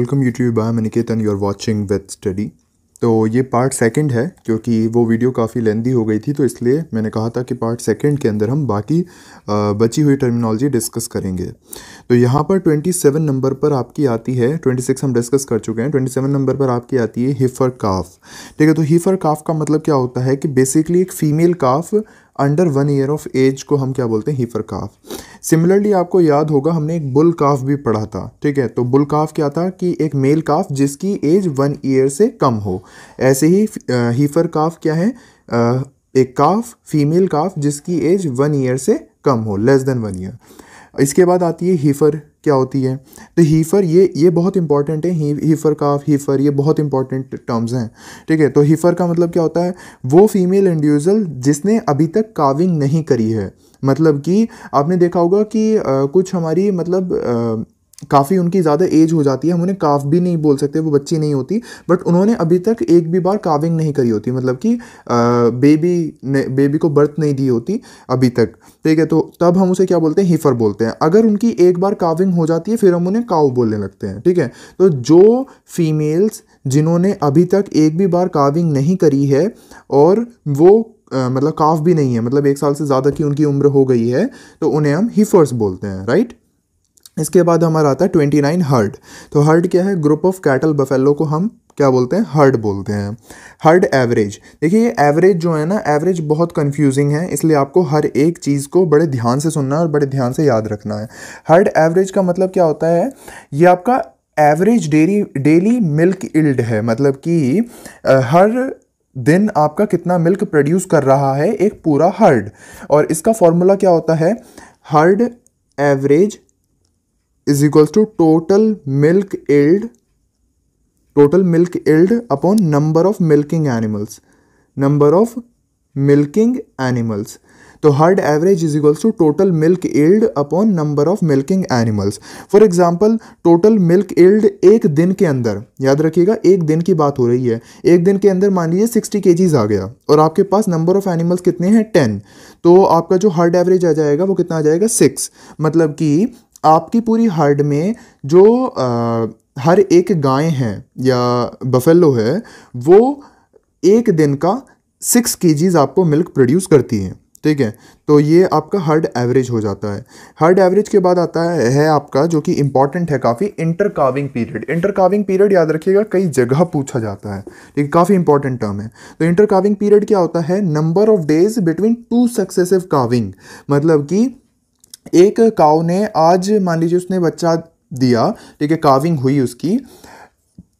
Welcome YouTube आई Niketan you are watching with study तो ये पार्ट सेकंड है क्योंकि वो वीडियो काफ़ी लेंदी हो गई थी तो इसलिए मैंने कहा था कि पार्ट सेकंड के अंदर हम बाकी बची हुई टर्मिनोलॉजी डिस्कस करेंगे तो यहाँ पर 27 नंबर पर आपकी आती है 26 हम डिस्कस कर चुके हैं 27 नंबर पर आपकी आती है हिफर काफ ठीक है तो हिफर काफ का मतलब क्या होता है कि बेसिकली एक female calf under one year of age को हम क्या बोलते हैं हीफर काफ सिमिलरली आपको याद होगा हमने एक बुल काफ भी पढ़ा था ठीक है तो बुल काफ क्या था कि एक मेल काफ जिसकी एज वन ईयर से कम हो ऐसे ही हीफर काफ क्या है आ, एक काफ फीमेल काफ जिसकी एज वन ईयर से कम हो लेस देन वन ईयर इसके बाद आती है हीफर क्या होती है तो हीफ़र ये ये बहुत इंपॉर्टेंट है ही, हीफ़र काफ हीफ़र ये बहुत इंपॉर्टेंट टर्म्स हैं ठीक है तो हीफ़र का मतलब क्या होता है वो फीमेल इंडिविजुअल जिसने अभी तक काविंग नहीं करी है मतलब कि आपने देखा होगा कि आ, कुछ हमारी मतलब काफ़ी उनकी ज़्यादा एज हो जाती है हम उन्हें काफ भी नहीं बोल सकते वो बच्ची नहीं होती बट उन्होंने अभी तक एक भी बार काविंग नहीं करी होती मतलब कि बेबी ने बेबी को बर्थ नहीं दी होती अभी तक ठीक है तो तब हम उसे क्या बोलते हैं हीफर बोलते हैं अगर उनकी एक बार काविंग हो जाती है फिर हम उन्हें काऊ बोलने लगते हैं ठीक है तो जो फीमेल्स जिन्होंने अभी तक एक भी बार काविंग नहीं करी है और वो आ, मतलब काफ भी नहीं है मतलब एक साल से ज़्यादा की उनकी उम्र हो गई है तो उन्हें हम हीफर्स बोलते हैं राइट इसके बाद हमारा आता है ट्वेंटी नाइन हर्ड तो हर्ड क्या है ग्रुप ऑफ कैटल बफेलो को हम क्या बोलते हैं हर्ड बोलते हैं हर्ड एवरेज देखिए ये एवरेज जो है ना एवरेज बहुत कंफ्यूजिंग है इसलिए आपको हर एक चीज़ को बड़े ध्यान से सुनना है और बड़े ध्यान से याद रखना है हर्ड एवरेज का मतलब क्या होता है ये आपका average dairy daily milk yield है मतलब कि हर दिन आपका कितना मिल्क प्रोड्यूस कर रहा है एक पूरा हर्ड और इसका फॉर्मूला क्या होता है herd average is equals to total milk yield total milk yield upon number of milking animals number of milking animals तो herd average is equals to total milk yield upon number of milking animals for example total milk yield एक दिन के अंदर याद रखिएगा एक दिन की बात हो रही है एक दिन के अंदर मान लीजिए सिक्सटी के आ गया और आपके पास नंबर ऑफ एनिमल्स कितने हैं टेन तो आपका जो हर्ड एवरेज आ जाएगा वो कितना आ जाएगा सिक्स मतलब कि आपकी पूरी हर्ड में जो आ, हर एक गाय है या बफेलो है वो एक दिन का सिक्स के आपको मिल्क प्रोड्यूस करती है ठीक है तो ये आपका हर्ड एवरेज हो जाता है हर्ड एवरेज के बाद आता है, है आपका जो कि इंपॉर्टेंट है काफ़ी इंटर पीरियड इंटर पीरियड याद रखिएगा कई जगह पूछा जाता है ठीक काफ़ी इंपॉर्टेंट टर्म है तो इंटर पीरियड क्या होता है number of days between two successive calving मतलब कि एक काव ने आज मान लीजिए उसने बच्चा दिया ठीक है काविंग हुई उसकी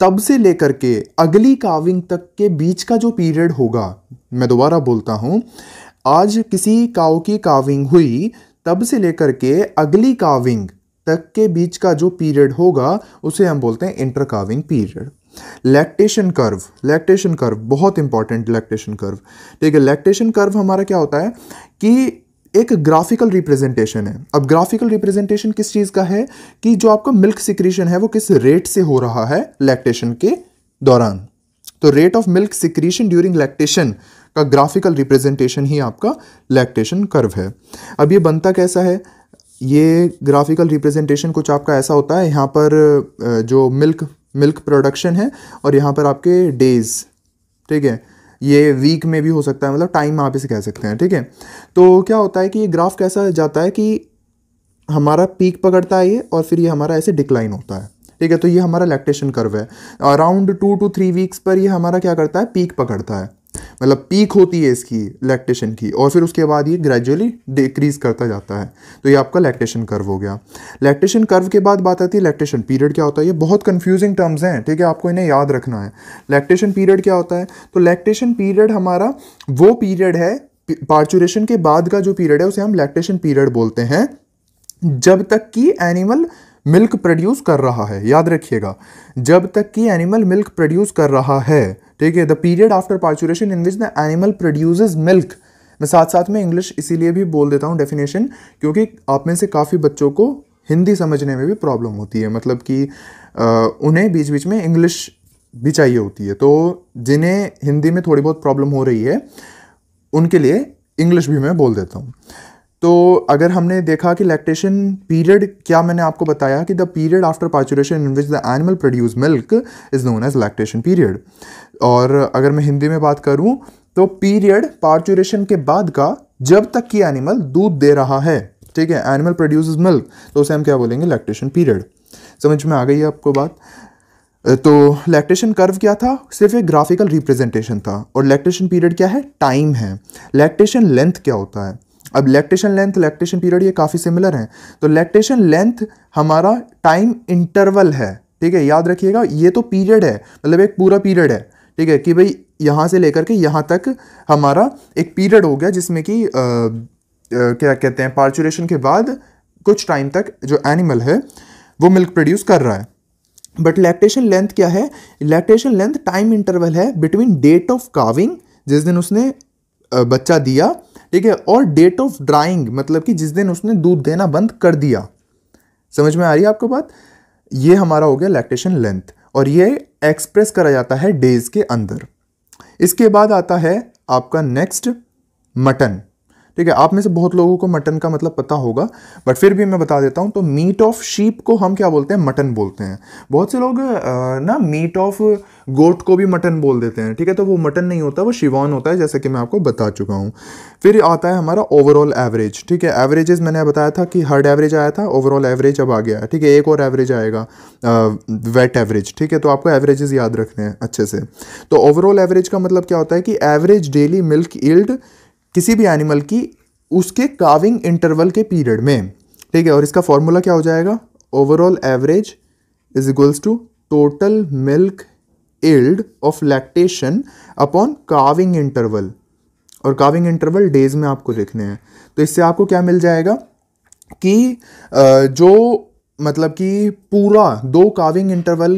तब से लेकर के अगली काविंग तक के बीच का जो पीरियड होगा मैं दोबारा बोलता हूँ आज किसी काव की काविंग हुई तब से लेकर के अगली काविंग तक के बीच का जो पीरियड होगा उसे हम बोलते हैं inter calving period lactation curve lactation curve बहुत इंपॉर्टेंट लैक्टेशन कर्व ठीक है लैक्टेशन कर्व हमारा क्या होता है कि एक ग्राफिकल रिप्रेजेंटेशन है अब ग्राफिकल रिप्रेजेंटेशन किस चीज़ का है कि जो आपका मिल्क सिक्रीशन है वो किस रेट से हो रहा है लैक्टेशन के दौरान तो rate of milk secretion during lactation का ग्राफिकल रिप्रेजेंटेशन ही आपका लैक्टेशन कर्व है अब ये बनता कैसा है ये ग्राफिकल रिप्रेजेंटेशन कुछ आपका ऐसा होता है यहाँ पर जो मिल्क मिल्क प्रोडक्शन है और यहाँ पर आपके डेज़ ठीक है ये वीक में भी हो सकता है मतलब टाइम आप इसे कह सकते हैं ठीक है तो क्या होता है कि ये ग्राफ कैसा जाता है कि हमारा पीक पकड़ता है ये और फिर ये हमारा ऐसे डिक्लाइन होता है ठीक है तो ये हमारा लैक्टेशन कर्व है around two to three weeks पर ये हमारा क्या करता है पीक पकड़ता है मतलब पीक होती है इसकी लैक्टेशन की और फिर उसके बाद ये ग्रेजुअली डिक्रीज़ करता जाता है तो ये आपका लैक्टेशन कर्व हो गया लैक्टेशन कर्व के बाद बात आती है लैक्टेशन पीरियड क्या होता है ये बहुत कंफ्यूजिंग टर्म्स हैं ठीक है आपको इन्हें याद रखना है लैक्टेशन पीरियड क्या होता है तो लैक्टेशन पीरियड हमारा वो पीरियड है पार्चुरेशन के बाद का जो पीरियड है उसे हम लैक्टेशन पीरियड बोलते हैं जब तक कि एनिमल मिल्क प्रोड्यूस कर रहा है याद रखिएगा जब तक कि एनिमल मिल्क प्रोड्यूस कर रहा है ठीक है the period after parturition in which the animal produce milk मैं साथ साथ में इंग्लिश इसीलिए भी बोल देता हूँ डेफिनेशन क्योंकि आप में से काफ़ी बच्चों को हिंदी समझने में भी प्रॉब्लम होती है मतलब कि उन्हें बीच बीच में इंग्लिश भी चाहिए होती है तो जिन्हें हिंदी में थोड़ी बहुत प्रॉब्लम हो रही है उनके लिए इंग्लिश भी मैं बोल देता हूँ तो अगर हमने देखा कि लैक्टेशन पीरियड क्या मैंने आपको बताया कि the period after parturition in which the animal produce milk is known as lactation period और अगर मैं हिंदी में बात करूँ तो पीरियड पार्चुरेशन के बाद का जब तक कि एनिमल दूध दे रहा है ठीक है एनिमल प्रोड्यूस मिल्क तो उसे हम क्या बोलेंगे लैक्टेशन पीरियड समझ में आ गई है आपको बात तो लैक्टेशन कर्व क्या था सिर्फ एक ग्राफिकल रिप्रेजेंटेशन था और लैक्टेशन पीरियड क्या है टाइम है लैक्टेशन लेंथ क्या होता है अब लैक्टेशन लेंथ लैक्टेशन पीरियड ये काफ़ी सिमिलर हैं तो लैक्टेशन लेंथ हमारा टाइम इंटरवल है ठीक है याद रखिएगा ये तो पीरियड है मतलब एक पूरा पीरियड है ठीक है कि भाई यहाँ से लेकर के यहाँ तक हमारा एक पीरियड हो गया जिसमें कि क्या कहते हैं पार्चुरेशन के बाद कुछ टाइम तक जो एनिमल है वो मिल्क प्रोड्यूस कर रहा है बट लैक्टेशन लेंथ क्या है लैक्टेशन लेंथ टाइम इंटरवल है बिटवीन डेट ऑफ काविंग जिस दिन उसने बच्चा दिया ठीक है और डेट ऑफ ड्राइंग मतलब कि जिस दिन उसने दूध देना बंद कर दिया समझ में आ रही है आपको बात ये हमारा हो गया लैक्टेशन लेंथ और ये एक्सप्रेस करा जाता है डेज के अंदर इसके बाद आता है आपका नेक्स्ट मटन ठीक है आप में से बहुत लोगों को मटन का मतलब पता होगा बट फिर भी मैं बता देता हूँ तो मीट ऑफ शीप को हम क्या बोलते हैं मटन बोलते हैं बहुत से लोग ना मीट ऑफ गोट को भी मटन बोल देते हैं ठीक है तो वो मटन नहीं होता वो शिवान होता है जैसा कि मैं आपको बता चुका हूँ फिर आता है हमारा ओवरऑल एवरेज ठीक है एवरेजेस मैंने बताया था कि हर्ड एवरेज आया था ओवरऑल एवरेज अब आ गया है ठीक है एक और एवरेज आएगा वेट एवरेज ठीक है तो आपको एवरेजेस याद रखने हैं अच्छे से तो ओवरऑल एवरेज का मतलब क्या होता है कि एवरेज डेली मिल्क इल्ड किसी भी एनिमल की उसके काविंग इंटरवल के पीरियड में ठीक है और इसका फॉर्मूला क्या हो जाएगा overall average is equals to total milk yield of lactation upon calving interval और काविंग इंटरवल डेज में आपको देखने हैं तो इससे आपको क्या मिल जाएगा कि जो मतलब कि पूरा दो काविंग इंटरवल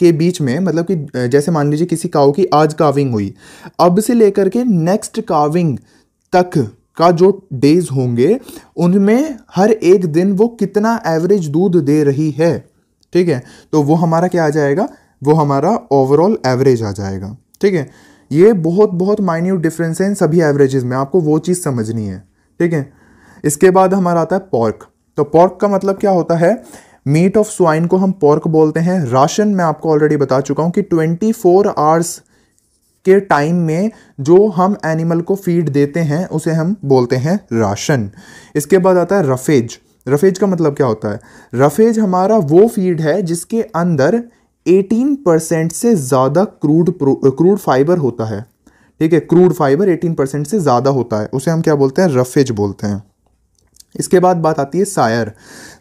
के बीच में मतलब कि जैसे मान लीजिए किसी काव की आज काविंग हुई अब से लेकर के नेक्स्ट काविंग तक का जो डेज होंगे उनमें हर एक दिन वो कितना एवरेज दूध दे रही है ठीक है तो वो हमारा क्या आ जाएगा वो हमारा ओवरऑल एवरेज आ जाएगा ठीक है ये बहुत बहुत माइन्यूट डिफरेंस है इन सभी एवरेजेस में आपको वो चीज़ समझनी है ठीक है इसके बाद हमारा आता है पॉर्क तो पॉर्क का मतलब क्या होता है मीट ऑफ स्वाइन को हम पॉर्क बोलते हैं राशन मैं आपको ऑलरेडी बता चुका हूँ कि 24 फोर आवर्स के टाइम में जो हम एनिमल को फीड देते हैं उसे हम बोलते हैं राशन इसके बाद आता है रफेज रफेज का मतलब क्या होता है रफेज हमारा वो फीड है जिसके अंदर 18 परसेंट से ज़्यादा क्रूड क्रूड फाइबर होता है ठीक है क्रूड फाइबर 18 परसेंट से ज़्यादा होता है उसे हम क्या बोलते हैं रफेज बोलते हैं इसके बाद बात आती है सायर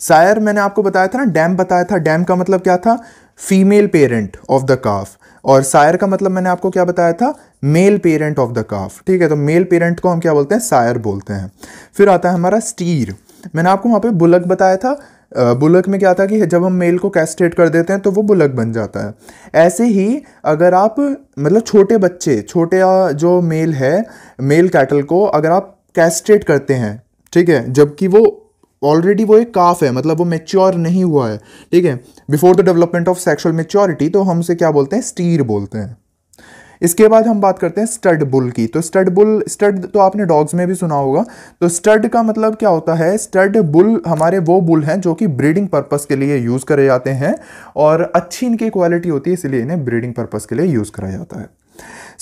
सायर मैंने आपको बताया था ना डैम बताया था डैम का मतलब क्या था female parent of the calf और सायर का मतलब मैंने आपको क्या बताया था male parent of the calf ठीक है तो मेल पेरेंट को हम क्या बोलते हैं सायर बोलते हैं फिर आता है हमारा स्टीर मैंने आपको वहाँ पे बुलक बताया था बुलक में क्या था कि जब हम मेल को कैस्टेट कर देते हैं तो वो बुलक बन जाता है ऐसे ही अगर आप मतलब छोटे बच्चे छोटे जो मेल है मेल कैटल को अगर आप कैस्टेट करते हैं ठीक है जबकि वो ऑलरेडी वो एक काफ है मतलब वो मेच्योर नहीं हुआ है ठीक है before the development of sexual maturity तो हम उसे क्या बोलते हैं स्टीर बोलते हैं इसके बाद हम बात करते हैं स्टड बुल की तो स्टड बुल स्टड तो आपने डॉग्स में भी सुना होगा तो स्टड का मतलब क्या होता है स्टड बुल हमारे वो बुल हैं जो कि ब्रीडिंग पर्पस के लिए यूज़ करे जाते हैं और अच्छी इनकी क्वालिटी होती है इसलिए इन्हें ब्रीडिंग पर्पस के लिए यूज़ करा जाता है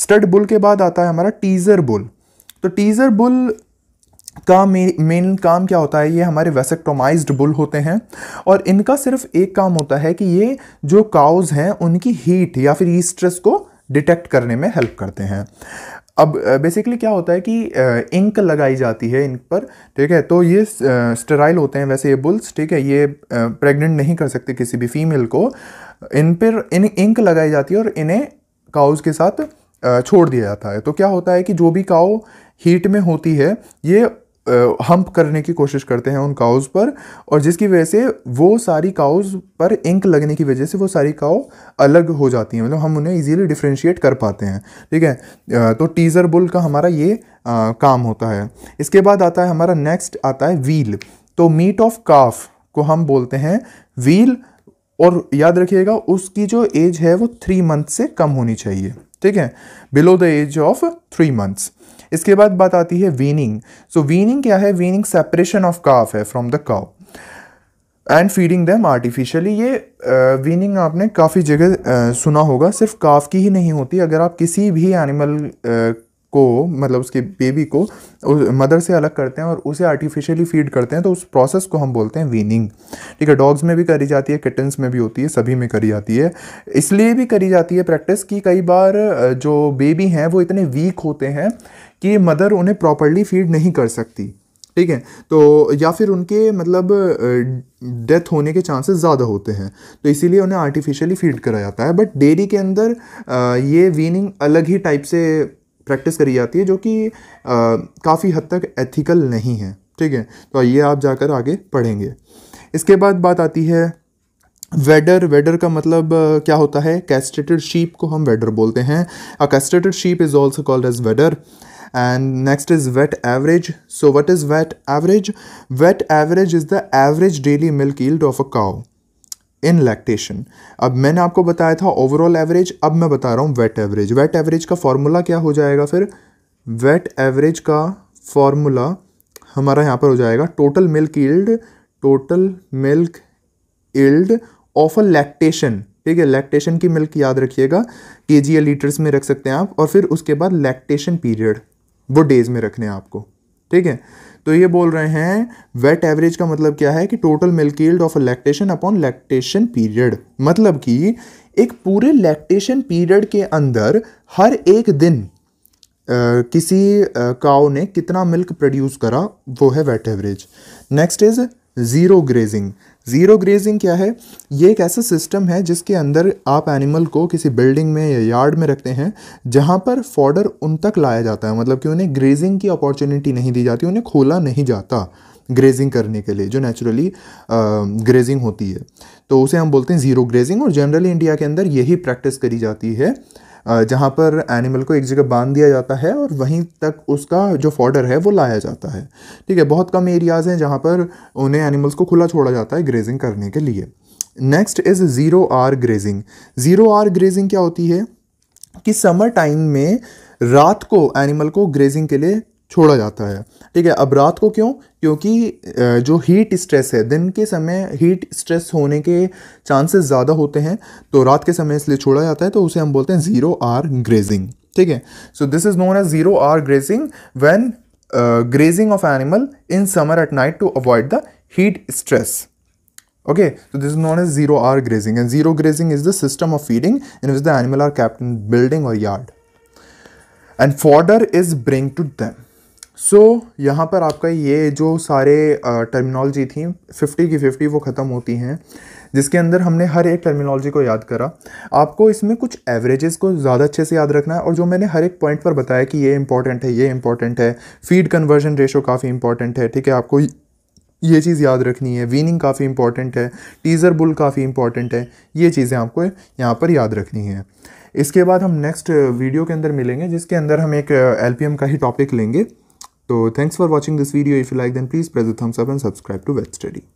स्टड बुल के बाद आता है हमारा टीज़र बुल तो टीज़र बुल का मेन काम क्या होता है ये हमारे वेसेक्टोमाइज्ड बुल होते हैं और इनका सिर्फ एक काम होता है कि ये जो काउज हैं उनकी हीट या फिर ई स्ट्रेस को डिटेक्ट करने में हेल्प करते हैं अब बेसिकली क्या होता है कि इंक लगाई जाती है इन पर ठीक है तो ये स्टेराइल होते हैं वैसे ये बुल्स ठीक है ये प्रेग्नेंट नहीं कर सकते किसी भी फीमेल को इन पर इन इंक लगाई जाती है और इन्हें काउज के साथ छोड़ दिया जाता है तो क्या होता है कि जो भी काओ हीट में होती है ये हम्प करने की कोशिश करते हैं उन काउज़ पर और जिसकी वजह से वो सारी काउज़ पर इंक लगने की वजह से वो सारी काउ अलग हो जाती हैं मतलब हम उन्हें इजीली डिफ्रेंशिएट कर पाते हैं ठीक है तो टीज़र बुल का हमारा ये आ, काम होता है इसके बाद आता है हमारा नेक्स्ट आता है व्हील तो मीट ऑफ काफ को हम बोलते हैं व्हील और याद रखिएगा उसकी जो एज है वो थ्री मंथ से कम होनी चाहिए ठीक है below the age of three months इसके बाद बात आती है वीनिंग सो वीनिंग क्या है वीनिंग सेपरेशन ऑफ काफ है from the cow and feeding them artificially ये वीनिंग आपने काफ़ी जगह सुना होगा सिर्फ काफ की ही नहीं होती अगर आप किसी भी एनिमल को मतलब उसके बेबी को उस मदर से अलग करते हैं और उसे आर्टिफिशियली फीड करते हैं तो उस प्रोसेस को हम बोलते हैं वीनिंग ठीक है डॉग्स में भी करी जाती है किटन्स में भी होती है सभी में करी जाती है इसलिए भी करी जाती है प्रैक्टिस कि कई बार जो बेबी हैं वो इतने वीक होते हैं कि मदर उन्हें प्रॉपरली फीड नहीं कर सकती ठीक है तो या फिर उनके मतलब डेथ होने के चांसेस ज़्यादा होते हैं तो इसीलिए उन्हें आर्टिफिशियली फीड कराया जाता है बट डेयरी के अंदर ये वीनिंग अलग ही टाइप से प्रैक्टिस करी जाती है जो कि काफ़ी हद तक एथिकल नहीं है ठीक है तो ये आप जाकर आगे पढ़ेंगे इसके बाद बात आती है वेडर वेडर का मतलब क्या होता है कैस्टेटेड शीप को हम वेडर बोलते हैं a castrated sheep is also called as wether and next is wet average so what is wet average wet average is the average daily milk yield of a cow in lactation अब मैंने आपको बताया था overall average अब मैं बता रहा हूँ वेट एवरेज वेट एवरेज का फॉर्मूला क्या हो जाएगा फिर वेट एवरेज का फॉर्मूला हमारा यहाँ पर हो जाएगा total milk yield total milk yield of a lactation ठीक है लैक्टेशन की मिल्क याद रखिएगा के जी या लीटर्स में रख सकते हैं आप और फिर उसके बाद लैक्टेशन पीरियड वो डेज में रखने हैं आपको ठीक है तो ये बोल रहे हैं वेट एवरेज का मतलब क्या है कि total milk yield of lactation upon lactation period मतलब कि एक पूरे लैक्टेशन पीरियड के अंदर हर एक दिन आ, किसी काओ ने कितना मिल्क प्रोड्यूस करा वो है wet average next is zero grazing zero grazing क्या है ये एक ऐसा सिस्टम है जिसके अंदर आप एनिमल को किसी बिल्डिंग में या यार्ड में रखते हैं जहाँ पर फॉर्डर उन तक लाया जाता है मतलब कि उन्हें ग्रेजिंग की अपॉर्चुनिटी नहीं दी जाती उन्हें खोला नहीं जाता ग्रेजिंग करने के लिए जो नेचुरली ग्रेजिंग होती है तो उसे हम बोलते हैं ज़ीरो ग्रेजिंग और जनरली इंडिया के अंदर यही प्रैक्टिस करी जाती है जहाँ पर एनिमल को एक जगह बांध दिया जाता है और वहीं तक उसका जो फॉर्डर है वो लाया जाता है ठीक है बहुत कम एरियाज़ हैं जहाँ पर उन्हें एनिमल्स को खुला छोड़ा जाता है ग्रेजिंग करने के लिए next is zero or grazing zero or grazing क्या होती है कि समर टाइम में रात को एनिमल को ग्रेजिंग के लिए छोड़ा जाता है ठीक है अब रात को क्यों क्योंकि जो हीट स्ट्रेस है दिन के समय हीट स्ट्रेस होने के चांसेस ज़्यादा होते हैं तो रात के समय इसलिए छोड़ा जाता है तो उसे हम बोलते हैं ज़ीरो आर ग्रेजिंग ठीक है so this is known as zero or grazing when grazing of animal in summer at night to avoid the heat stress okay so this is known as zero or grazing and zero grazing is the system of feeding in which the animal are kept in building or yard and fodder is bring to them so so, यहाँ पर आपका ये जो सारे terminology थी 50 की 50 वो ख़त्म होती हैं जिसके अंदर हमने हर एक टर्मिनोलॉजी को याद करा आपको इसमें कुछ एवरेजेस को ज़्यादा अच्छे से याद रखना है और जो मैंने हर एक पॉइंट पर बताया कि ये इंपॉर्टेंट है ये इंपॉर्टेंट है फीड कन्वर्जन रेशो काफ़ी इंपॉर्टेंट है ठीक है आपको ये चीज़ याद रखनी है वीनिंग काफ़ी इंपॉर्टेंट है टीज़र बुल काफ़ी इंपॉर्टेंट है ये चीज़ें आपको यहाँ पर याद रखनी है इसके बाद हम नेक्स्ट वीडियो के अंदर मिलेंगे जिसके अंदर हम एक एल का ही टॉपिक लेंगे So thanks for watching this video. If you like then please press the thumbs up and subscribe to Study.